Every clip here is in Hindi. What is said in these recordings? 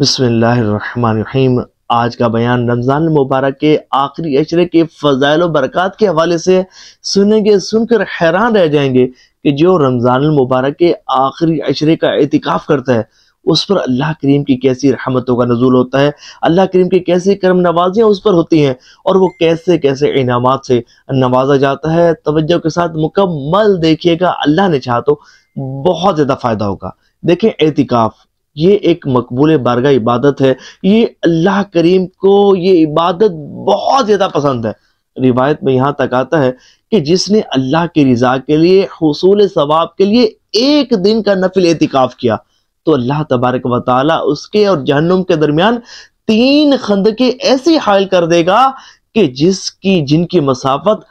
बसमीम आज का बयान रमज़ान मुबारक के आखिरी अशरे के फ़जाइल बरक़ात के हवाले से सुनेंगे सुनकर हैरान रह जाएंगे कि जो रमज़ान मुबारक के आखिरी अशरे का एहतिकाफ़ करता है उस पर अल्लाह करीम की कैसी रहमतों का नजूल होता है अल्लाह करीम की कैसी करम नवाजियाँ उस पर होती हैं और वो कैसे कैसे इनाम से नवाजा जाता है तवज्जो के साथ मुकम्मल देखिएगा अल्लाह ने चाह तो बहुत ज़्यादा फ़ायदा होगा देखें एहतिकाफ़ ये एक मकबूल बारगा इबादत है ये अल्लाह करीम को ये इबादत बहुत ज़्यादा पसंद है रिवायत में यहाँ तक आता है कि जिसने अल्लाह की रजा के लिए हसूल सवाब के लिए एक दिन का नफिल एहतिकाफ किया तो अल्लाह तबारक वाल उसके और जहनुम के दरमियान तीन के ऐसी हायल कर देगा कि जिसकी जिनकी मसाफत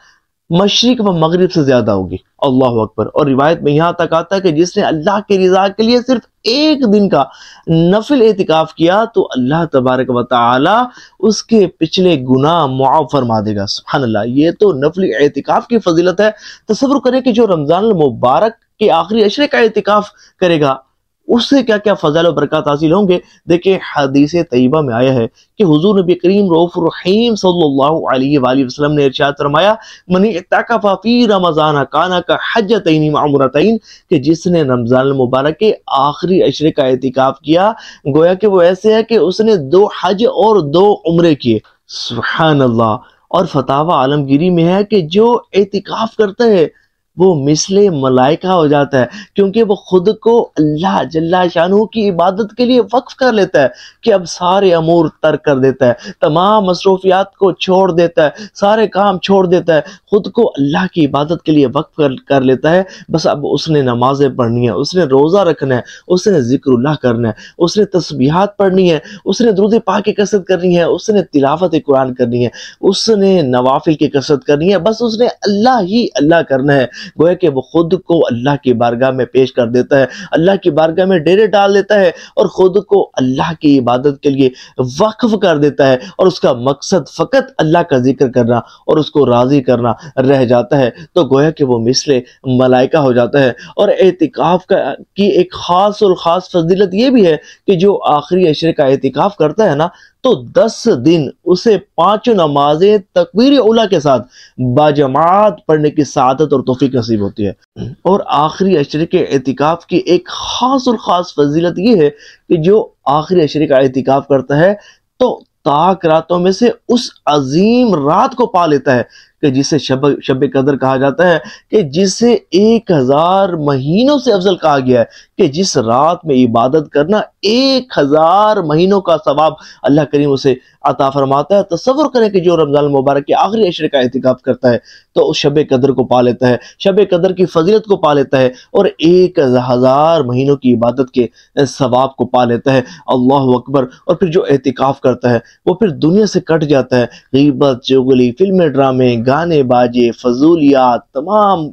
मशरक व मगरब से ज्यादा होगी अल्लाह अकबर और रिवायत में यहाँ तक आता है कि जिसने अल्लाह के रिजा के लिए सिर्फ एक दिन का नफिल एहतिकाफ किया तो अल्लाह तबारक व उसके पिछले गुना मुआव फरमा देगा अल्लाह ये तो नफिल एहतिकाफ की फजीलत है तस्वुर करें कि जो रमज़ान मुबारक के आखिरी अशरे का एहतिकाफ करेगा उससे क्या क्या फजल बरकत हासिल होंगे देखिए हदीस तयबा में आया है कि हुजूर नबी करीम रऊफ़रहीम सल्लल्लाहु अलैहि वसल्लम ने इरशाद फरमाया मनी तकफ़ी रमज़ान काना का हजतैन मामरतैन कि जिसने रमज़ान मुबारक के आखिरी अशरे का एहतिकाफ़ किया गोया कि वो ऐसे है कि उसने दो हज और दो उम्र किए सुबहान अल्लाह और फतावा आलमगिरी में है कि जो एहतिकाफ़ करता है वो मिसले मलाइका हो जाता है क्योंकि वो खुद को अल्लाह जल्ला शाहू की इबादत के लिए वक्फ कर लेता है कि अब सारे अमूर तर्क कर देता है तमाम मसरूफियात को छोड़ देता है सारे काम छोड़ देता है खुद को अल्लाह की इबादत के लिए वक्फ कर, कर लेता है बस अब उसने नमाजें पढ़नी है उसने रोज़ा रखना है उसने जिक्रल्ला करना है उसने तस्बीहात पढ़नी है उसने द्रुद पा की कसरत करनी है उसने तिलावत कुरान करनी है उसने नवाफिल की कसरत करनी है बस उसने अल्लाह ही अल्लाह करना है गोया कि वो खुद को अल्लाह की बारगाह में पेश कर देता है अल्लाह की बारगाह में डेरे डाल देता है और खुद को अल्लाह की इबादत के लिए वक्फ कर देता है और उसका मकसद फ़कत अल्लाह का जिक्र करना और उसको राज़ी करना रह जाता है तो गोया कि वो मिसले मलाइका हो जाता है और एहतिकाफ का की एक ख़ास और ख़ास फजीलत यह भी है कि जो आखिरी अशरे का एहतिकाफ करता है ना तो दस दिन उसे पांच नमाजें तकबीर उला के साथ बाजमात पढ़ने की सादत और तोफ़ी नसीब होती है और आखिरी अशरे के एहतिकाफ़ की एक ख़ास और ख़ास फजीलत यह है कि जो आखिरी अशरे का एहतिकाफ़ करता है तो ताक रातों में से उस अजीम रात को पा लेता है कि जिसे शब शब कदर कहा जाता है कि जिसे एक हज़ार महीनों से अफजल कहा गया है कि जिस रात में इबादत करना एक हज़ार महीनों का सवाब अल्लाह करीम उसे अता फरमाता है तस्वर करें कि जो रमज़ान मुबारक के आखिरी अशर का एहतिकाफ करता है तो उस शब कदर को पा लेता है शब कदर की फजीलत को पा लेता है और एक हज़ार महीनों की इबादत के सवाब को पा लेता है अल्लाह अकबर और फिर जो एहतिकाफ करता है वो फिर दुनिया से कट जाता है गीबत चुगली फिल्में ड्रामे गाने बाजे फजूलियात तमाम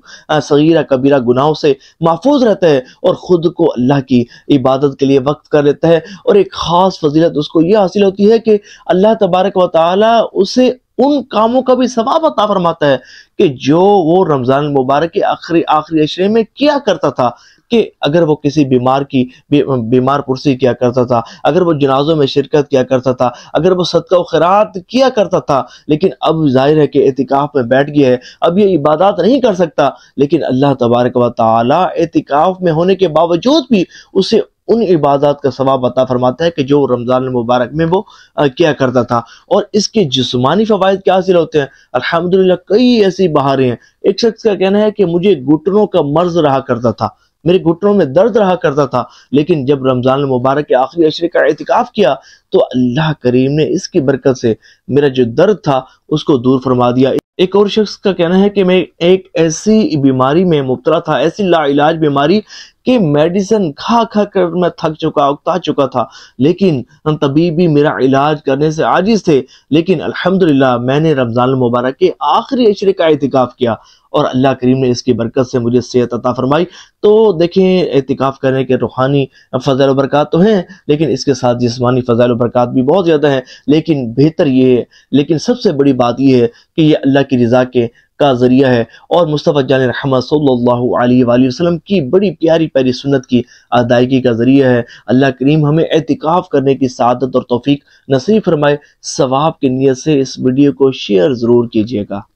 सगीरा कबीरा गुनाहों से महफूज रहते हैं और ख़ुद को अल्लाह की इबादत के लिए वक्त कर लेता है और एक ख़ास फजीलत उसको यह हासिल होती है कि अल्लाह तबारक व उसे उन कामों का भी सवाब अता फरमाता है कि जो वो रमज़ान मुबारक के आखिरी आखिरी अशरे में किया करता था कि अगर वो किसी बीमार की बीमार पुरसी किया करता था अगर वो जनाजों में शिरकत किया करता था अगर वो सदका खरात किया करता था लेकिन अब जाहिर है कि एहतिकाफ में बैठ गया है अब ये इबादत नहीं कर सकता लेकिन अल्लाह तबारक व ताली एहतिकाफ में होने के बावजूद भी उसे उन इबादत का सवाब बता फरमाता है कि जो रमज़ान मुबारक में वो किया करता था और इसके जिसमानी फ़वाद क्या हासिल होते हैं अलहमदिल्ला कई ऐसी बहारें हैं एक शख्स का कहना है कि मुझे घुटनों का मर्ज रहा करता था मेरे घुटनों में दर्द रहा करता था लेकिन जब रमज़ान मुबारक के आखिरी अशरे का एहतिकाफ किया तो अल्लाह करीम ने इसकी बरकत से मेरा जो दर्द था उसको दूर फरमा दिया एक और शख्स का कहना है कि मैं एक ऐसी बीमारी में मुबतला था ऐसी लाइलाज बीमारी कि मेडिसिन खा खा कर मैं थक चुका उकता चुका था लेकिन हम तबीबी मेरा इलाज करने से आजिज थे लेकिन अल्हम्दुलिल्लाह मैंने रमज़ान मुबारक के आखिरी अशरे का एहतिकाफ़ किया और अल्लाह करीम ने इसकी बरकत से मुझे सेहत अता फरमाई तो देखें एहतिकाफ़ करने के रूहानी फ़जल बरक़ात तो हैं लेकिन इसके साथ जिसमानी फ़जल बरक़ात भी बहुत ज़्यादा है लेकिन बेहतर ये है लेकिन सबसे बड़ी बात यह है कि ये अल्लाह की रज़ा के का ज़रिया है और मुस्तफ़ा जान रहमा सल्लल्लाहु अलैहि वसल्लम की बड़ी प्यारी प्यारी सुन्नत की अदायगी का ज़रिया है अल्लाह करीम हमें एहतिकाफ़ करने की सदत और तोफ़ी नसीब फरमाए सवाब की नीयत से इस वीडियो को शेयर ज़रूर कीजिएगा